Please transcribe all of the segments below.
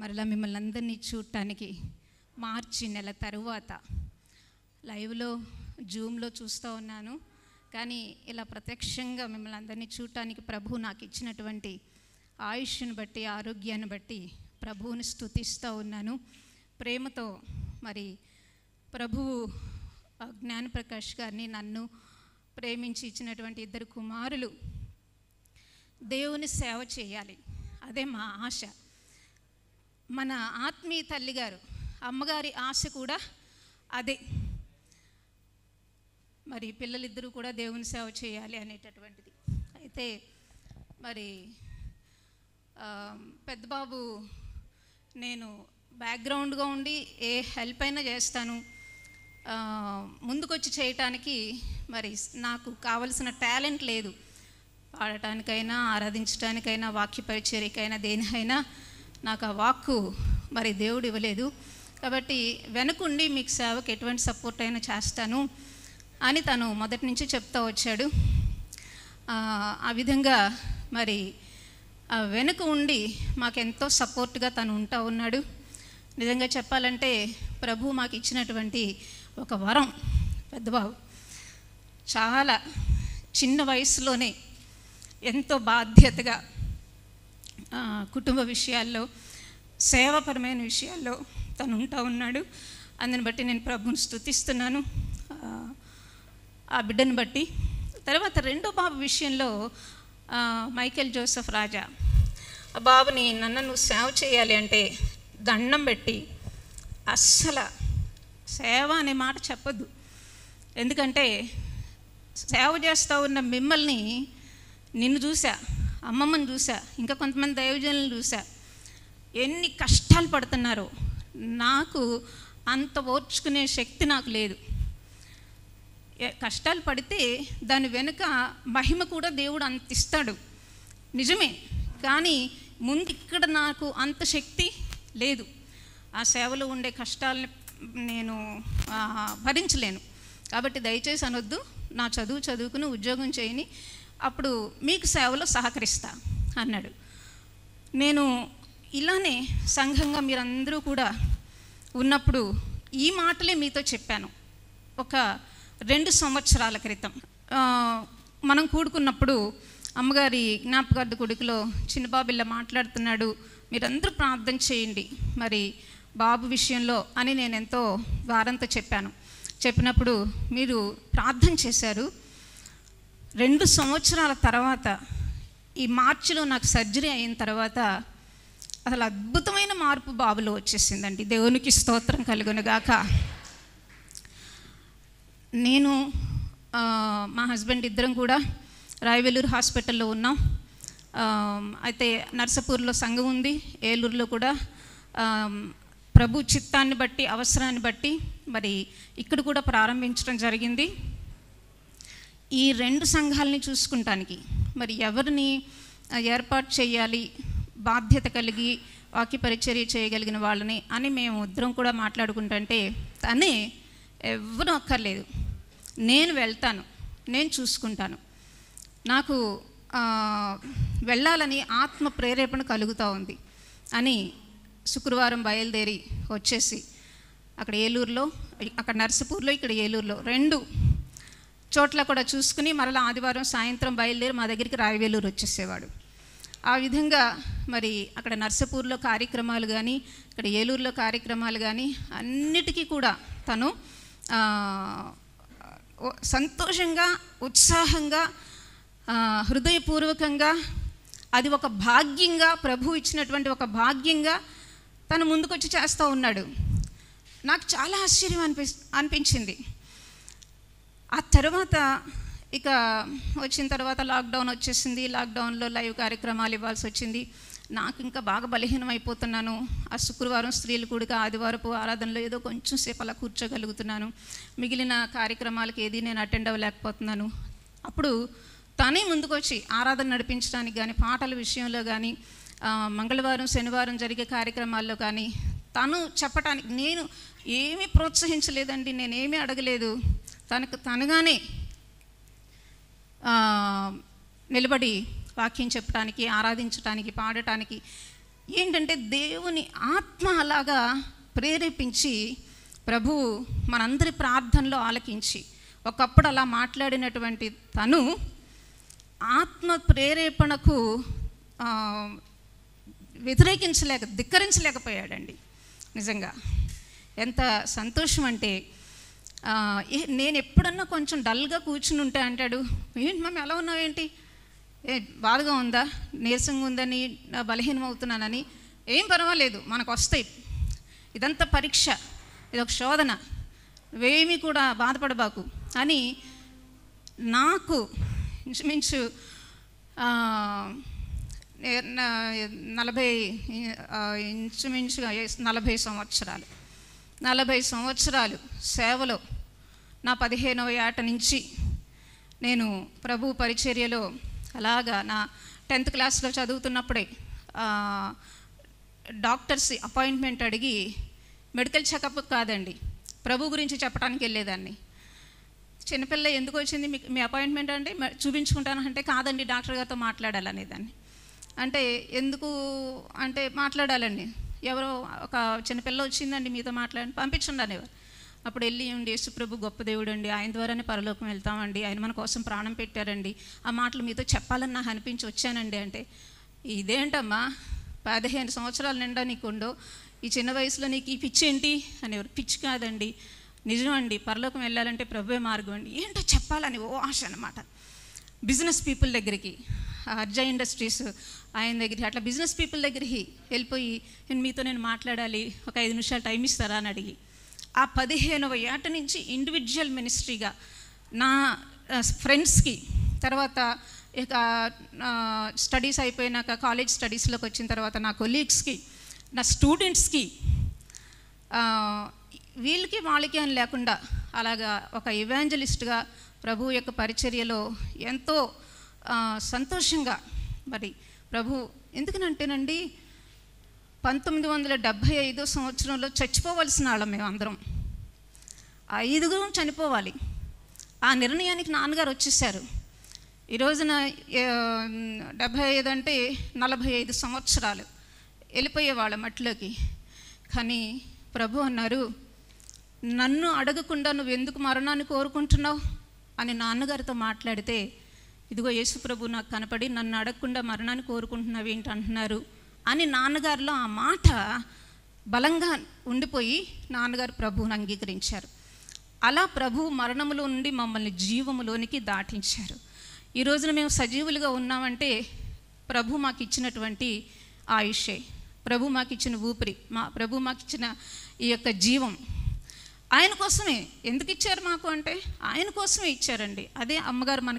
మరలా మిమ్మల్ని అందరినీ చూడటానికి మార్చి నెల తరువాత లైవ్లో జూమ్లో చూస్తూ ఉన్నాను కానీ ఇలా ప్రత్యక్షంగా మిమ్మల్ని అందరినీ చూడటానికి ప్రభు నాకు ఇచ్చినటువంటి ఆయుష్ను బట్టి ఆరోగ్యాన్ని బట్టి ప్రభువుని స్థుతిస్తూ ఉన్నాను ప్రేమతో మరి ప్రభువు ప్రకాష్ గారిని నన్ను ప్రేమించి ఇచ్చినటువంటి ఇద్దరు కుమారులు దేవుని సేవ చేయాలి అదే మా ఆశ మన ఆత్మీయ తల్లిగారు అమ్మగారి ఆశ కూడా అదే మరి పిల్లలిద్దరూ కూడా దేవుని సేవ చేయాలి అనేటటువంటిది అయితే మరి పెద్ద బాబు నేను బ్యాక్గ్రౌండ్గా ఉండి ఏ హెల్ప్ అయినా చేస్తాను ముందుకొచ్చి చేయటానికి మరి నాకు కావలసిన టాలెంట్ లేదు పాడటానికైనా ఆరాధించడానికైనా వాక్య పరిచర్యకైనా దేనికైనా నాకు ఆ వాక్కు మరి దేవుడు ఇవ్వలేదు కాబట్టి వెనకుండి మీకు సేవకు ఎటువంటి సపోర్ట్ అయినా చేస్తాను అని తను మొదటి నుంచి చెప్తా వచ్చాడు ఆ విధంగా మరి వెనుక ఉండి మాకెంతో సపోర్ట్గా తను ఉంటా ఉన్నాడు నిజంగా చెప్పాలంటే ప్రభు మాకు ఇచ్చినటువంటి ఒక వరం పెద్దబాబు చాలా చిన్న వయసులోనే ఎంతో బాధ్యతగా కుటుంబ విషయాల్లో సేవాపరమైన విషయాల్లో తను ఉంటా ఉన్నాడు అందుని బట్టి నేను ప్రభుని స్థుతిస్తున్నాను ఆ బిడ్డను బట్టి తర్వాత రెండో బాబు విషయంలో మైకేల్ జోసఫ్ రాజా ఆ బాబుని నన్ను నువ్వు సేవ చేయాలి అంటే దండం పెట్టి అస్సలు సేవ అనే మాట చెప్పద్దు ఎందుకంటే సేవ చేస్తూ ఉన్న మిమ్మల్ని నిన్ను చూసా అమ్మమ్మను చూసా ఇంకా కొంతమంది దైవజనులను చూసా ఎన్ని కష్టాలు పడుతున్నారో నాకు అంత ఓర్చుకునే శక్తి నాకు లేదు కష్టాలు పడితే దాని వెనుక మహిమ కూడా దేవుడు అంత ఇస్తాడు నిజమే కానీ ముందు ఇక్కడ నాకు అంత శక్తి లేదు ఆ సేవలో ఉండే కష్టాలని నేను భరించలేను కాబట్టి దయచేసి అనొద్దు నా చదువు చదువుకుని ఉద్యోగం చేయని అప్పుడు మీకు సేవలో సహకరిస్తా అన్నాడు నేను ఇలానే సంఘంగా మీరందరూ కూడా ఉన్నప్పుడు ఈ మాటలే మీతో చెప్పాను ఒక రెండు సంవత్సరాల క్రితం మనం కూడుకున్నప్పుడు అమ్మగారి జ్ఞాపకార్థ కొడుకులో చిన్నబాబు ఇలా మాట్లాడుతున్నాడు మీరందరూ ప్రార్థన చేయండి మరి బాబు విషయంలో అని నేను ఎంతో వారంతో చెప్పాను చెప్పినప్పుడు మీరు ప్రార్థన చేశారు రెండు సంవత్సరాల తర్వాత ఈ మార్చిలో నాకు సర్జరీ అయిన తర్వాత అసలు అద్భుతమైన మార్పు బాబులో వచ్చేసిందండి దేవునికి స్తోత్రం కలుగునుగాక నేను మా హస్బెండ్ ఇద్దరం కూడా రాయవెలూరు హాస్పిటల్లో ఉన్నాం అయితే నర్సపూర్లో సంఘం ఉంది ఏలూరులో కూడా ప్రభు చిత్తాన్ని బట్టి అవసరాన్ని బట్టి మరి ఇక్కడ కూడా ప్రారంభించడం జరిగింది ఈ రెండు సంఘాలని చూసుకుంటానికి మరి ఎవరిని ఏర్పాటు చేయాలి బాధ్యత కలిగి వాక్య పరిచర్య చేయగలిగిన వాళ్ళని అని మేము ఇద్దరం కూడా మాట్లాడుకుంటుంటే తనే ఎవరు అక్కర్లేదు నేను వెళ్తాను నేను చూసుకుంటాను నాకు వెళ్ళాలని ఆత్మ ప్రేరేపణ కలుగుతూ ఉంది అని శుక్రవారం బయలుదేరి వచ్చేసి అక్కడ ఏలూరులో అక్కడ నర్సపూర్లో ఇక్కడ ఏలూరులో రెండు చోట్ల కూడా చూసుకుని మరలా ఆదివారం సాయంత్రం బయలుదేరి మా దగ్గరికి రాయవేలూరు వచ్చేసేవాడు ఆ విధంగా మరి అక్కడ నర్సపూర్లో కార్యక్రమాలు కానీ ఇక్కడ ఏలూరులో కార్యక్రమాలు కానీ అన్నిటికీ కూడా తను సంతోషంగా ఉత్సాహంగా హృదయపూర్వకంగా అది ఒక భాగ్యంగా ప్రభు ఇచ్చినటువంటి ఒక భాగ్యంగా తను ముందుకొచ్చి చేస్తూ ఉన్నాడు నాకు చాలా ఆశ్చర్యం అనిపి అనిపించింది ఆ తర్వాత ఇక వచ్చిన తర్వాత లాక్డౌన్ వచ్చేసింది లాక్డౌన్లో లైవ్ కార్యక్రమాలు ఇవ్వాల్సి వచ్చింది నాకు ఇంకా బాగా బలహీనం అయిపోతున్నాను ఆ శుక్రవారం స్త్రీలు కూడిక ఆదివారపు ఆరాధనలో ఏదో కొంచెం సేపు అలా కూర్చోగలుగుతున్నాను మిగిలిన కార్యక్రమాలకు ఏది నేను అటెండ్ అవ్వలేకపోతున్నాను అప్పుడు తనే ముందుకొచ్చి ఆరాధన నడిపించడానికి కానీ పాటల విషయంలో కానీ మంగళవారం శనివారం జరిగే కార్యక్రమాల్లో కానీ తను చెప్పటానికి నేను ఏమీ ప్రోత్సహించలేదండి నేనేమీ అడగలేదు తనకు తనగానే నిలబడి వాక్యం చెప్పడానికి ఆరాధించడానికి పాడటానికి ఏంటంటే దేవుని ఆత్మ అలాగా ప్రేరేపించి ప్రభు మనందరి ప్రార్థనలో ఆలకించి ఒకప్పుడు అలా మాట్లాడినటువంటి తను ఆత్మ ప్రేరేపణకు వ్యతిరేకించలేక ధిక్కరించలేకపోయాడండి నిజంగా ఎంత సంతోషం అంటే నేను ఎప్పుడన్నా కొంచెం డల్గా కూర్చుని ఉంటే అంటాడు ఏంటి మమ్మీ ఎలా ఉన్నావు ఏంటి ఏ బాధగా ఉందా నీరసంగా ఉందని బలహీనం అవుతున్నానని ఏం పర్వాలేదు మనకు వస్తాయి ఇదంతా పరీక్ష ఇది ఒక శోధన నువ్వేమీ కూడా బాధపడబాకు అని నాకు ఇంచుమించు నలభై ఇంచుమించుగా నలభై సంవత్సరాలు నలభై సంవత్సరాలు సేవలో నా పదిహేనవ ఏట నుంచి నేను ప్రభు పరిచర్యలో అలాగా నా టెన్త్ క్లాస్లో చదువుతున్నప్పుడే డాక్టర్స్ అపాయింట్మెంట్ అడిగి మెడికల్ చెకప్ కాదండి ప్రభు గురించి చెప్పడానికి వెళ్ళేదాన్ని చిన్నపిల్ల ఎందుకు వచ్చింది మీకు మీ అపాయింట్మెంట్ అంటే చూపించుకుంటాను అంటే కాదండి డాక్టర్ గారితో మాట్లాడాలనేదాన్ని అంటే ఎందుకు అంటే మాట్లాడాలండి ఎవరో ఒక చిన్నపిల్ల వచ్చిందండి మీతో మాట్లాడి పంపించండి ఎవరు అప్పుడు వెళ్ళి ఉండి యేసుప్రభు గొప్ప దేవుడు అండి ఆయన ద్వారానే పరలోకం వెళ్తామండి ఆయన మన కోసం ప్రాణం పెట్టారండి ఆ మాటలు మీతో చెప్పాలని నాకు అనిపించి వచ్చానండి అంటే ఇదేంటమ్మా పదిహేను సంవత్సరాల నిండా నీకుండు ఈ చిన్న వయసులో నీకు ఈ పిచ్చి ఏంటి అనేవారు పిచ్చి కాదండి నిజం అండి పరలోకం వెళ్ళాలంటే ప్రభువే మార్గం అండి ఏంటో చెప్పాలని ఓ ఆశ అనమాట బిజినెస్ పీపుల్ దగ్గరికి అర్జా ఇండస్ట్రీస్ ఆయన దగ్గరికి అట్లా బిజినెస్ పీపుల్ దగ్గరికి వెళ్ళిపోయి నేను మీతో నేను మాట్లాడాలి ఒక ఐదు నిమిషాలు టైం ఇస్తారా అని అడిగి ఆ పదిహేనవ ఏట నుంచి ఇండివిజువల్ మినిస్ట్రీగా నా ఫ్రెండ్స్కి తర్వాత ఇక స్టడీస్ అయిపోయినాక కాలేజ్ స్టడీస్లోకి వచ్చిన తర్వాత నా కొలీగ్స్కి నా స్టూడెంట్స్కి వీళ్ళకి వాళ్ళకి అని లేకుండా అలాగా ఒక ఇవాంజలిస్ట్గా ప్రభు యొక్క పరిచర్యలో ఎంతో సంతోషంగా మరి ప్రభు ఎందుకనంటేనండి పంతొమ్మిది వందల డెబ్భై ఐదో సంవత్సరంలో చచ్చిపోవలసిన వాళ్ళం మేము అందరం ఐదుగురు చనిపోవాలి ఆ నిర్ణయానికి నాన్నగారు వచ్చేసారు ఈరోజున డెబ్భై ఐదు అంటే నలభై ఐదు సంవత్సరాలు వెళ్ళిపోయే వాళ్ళ అట్లోకి కానీ ప్రభు అన్నారు నన్ను అడగకుండా నువ్వు ఎందుకు మరణాన్ని కోరుకుంటున్నావు అని నాన్నగారితో మాట్లాడితే ఇదిగో యేసు ప్రభు నాకు కనపడి నన్ను అడగకుండా మరణాన్ని కోరుకుంటున్నావు ఏంటి అంటున్నారు అని నాన్నగారిలో ఆ మాట బలంగా ఉండిపోయి నాన్నగారు ప్రభువును అంగీకరించారు అలా ప్రభు మరణములో నుండి మమ్మల్ని జీవములోనికి దాటించారు ఈ రోజున మేము సజీవులుగా ఉన్నామంటే ప్రభు మాకు ఇచ్చినటువంటి ఆయుషే ప్రభు మాకు ఇచ్చిన ఊపిరి మా ప్రభు మాకు ఇచ్చిన ఈ యొక్క జీవం ఆయన కోసమే ఎందుకు ఇచ్చారు మాకు అంటే ఆయన కోసమే ఇచ్చారండి అదే అమ్మగారు మన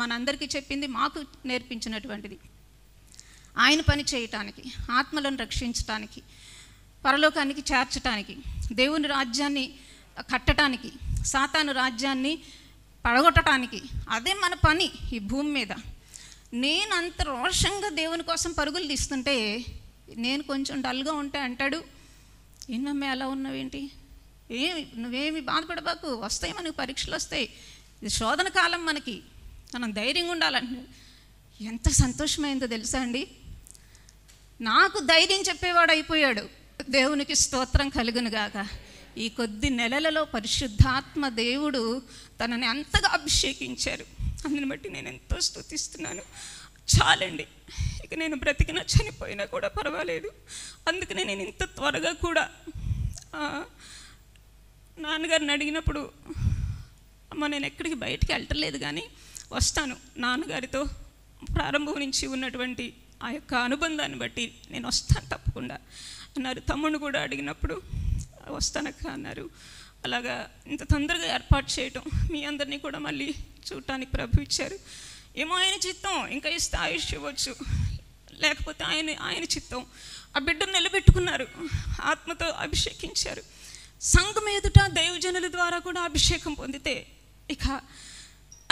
మనందరికీ చెప్పింది మాకు నేర్పించినటువంటిది ఆయన పని చేయటానికి ఆత్మలను రక్షించటానికి పరలోకానికి చేర్చటానికి దేవుని రాజ్యాన్ని కట్టడానికి సాతాను రాజ్యాన్ని పడగొట్టడానికి అదే మన పని ఈ భూమి మీద నేను అంత రోషంగా దేవుని కోసం పరుగులు తీస్తుంటే నేను కొంచెం డల్గా ఉంటే అంటాడు ఏమమ్మ ఎలా ఉన్నావేంటి ఏమి నువ్వేమి బాధపడబాకు వస్తాయి మనకు పరీక్షలు వస్తాయి ఇది శోధన కాలం మనకి మనం ధైర్యంగా ఉండాలని ఎంత సంతోషమైందో తెలుసా అండి నాకు ధైర్యం చెప్పేవాడు అయిపోయాడు దేవునికి స్తోత్రం కలుగునుగాక ఈ కొద్ది నెలలలో పరిశుద్ధాత్మ దేవుడు తనని అంతగా అభిషేకించారు అందుని బట్టి నేను ఎంతో స్థుతిస్తున్నాను చాలండి ఇక నేను బ్రతికిన చనిపోయినా కూడా పర్వాలేదు అందుకనే నేను ఇంత త్వరగా కూడా నాన్నగారిని అడిగినప్పుడు అమ్మ నేను ఎక్కడికి బయటికి లేదు కానీ వస్తాను నాన్నగారితో ప్రారంభం నుంచి ఉన్నటువంటి ఆ యొక్క అనుబంధాన్ని బట్టి నేను వస్తాను తప్పకుండా అన్నారు తమ్ముడు కూడా అడిగినప్పుడు వస్తానక్క అన్నారు అలాగా ఇంత తొందరగా ఏర్పాటు చేయటం మీ అందరినీ కూడా మళ్ళీ చూడటానికి ప్రభు ఇచ్చారు ఏమో ఆయన చిత్తం ఇంకా ఇస్తే ఆయుష్ ఇవ్వచ్చు లేకపోతే ఆయన ఆయన చిత్తం ఆ బిడ్డను నిలబెట్టుకున్నారు ఆత్మతో అభిషేకించారు సంఘం ఎదుట దైవజనుల ద్వారా కూడా అభిషేకం పొందితే ఇక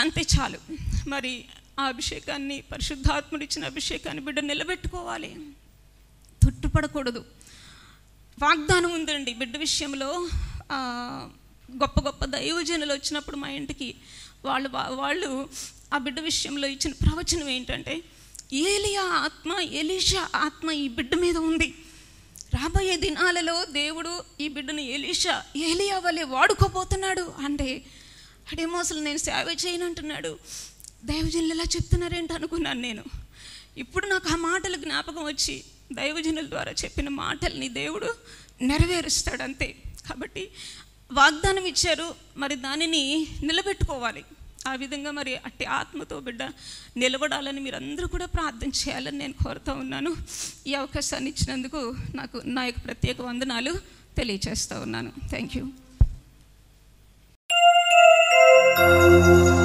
అంతే చాలు మరి ఆ అభిషేకాన్ని పరిశుద్ధాత్ముడిచ్చిన అభిషేకాన్ని బిడ్డ నిలబెట్టుకోవాలి తుట్టుపడకూడదు వాగ్దానం ఉందండి బిడ్డ విషయంలో గొప్ప గొప్ప దైవజనులు వచ్చినప్పుడు మా ఇంటికి వాళ్ళు వాళ్ళు ఆ బిడ్డ విషయంలో ఇచ్చిన ప్రవచనం ఏంటంటే ఏలియా ఆత్మ ఎలీషా ఆత్మ ఈ బిడ్డ మీద ఉంది రాబోయే దినాలలో దేవుడు ఈ బిడ్డను ఎలీషా ఏలియా వలె వాడుకోబోతున్నాడు అంటే అడేమో అసలు నేను సేవ చేయను అంటున్నాడు దైవజనులు ఎలా చెప్తున్నారేంటి అనుకున్నాను నేను ఇప్పుడు నాకు ఆ మాటలు జ్ఞాపకం వచ్చి దైవజనుల ద్వారా చెప్పిన మాటల్ని దేవుడు నెరవేరుస్తాడు అంతే కాబట్టి వాగ్దానం ఇచ్చారు మరి దానిని నిలబెట్టుకోవాలి ఆ విధంగా మరి అట్టి ఆత్మతో బిడ్డ నిలబడాలని మీరందరూ కూడా ప్రార్థన చేయాలని నేను కోరుతూ ఉన్నాను ఈ అవకాశాన్ని ఇచ్చినందుకు నాకు నా యొక్క ప్రత్యేక వందనాలు తెలియచేస్తూ ఉన్నాను థ్యాంక్ యూ Oh.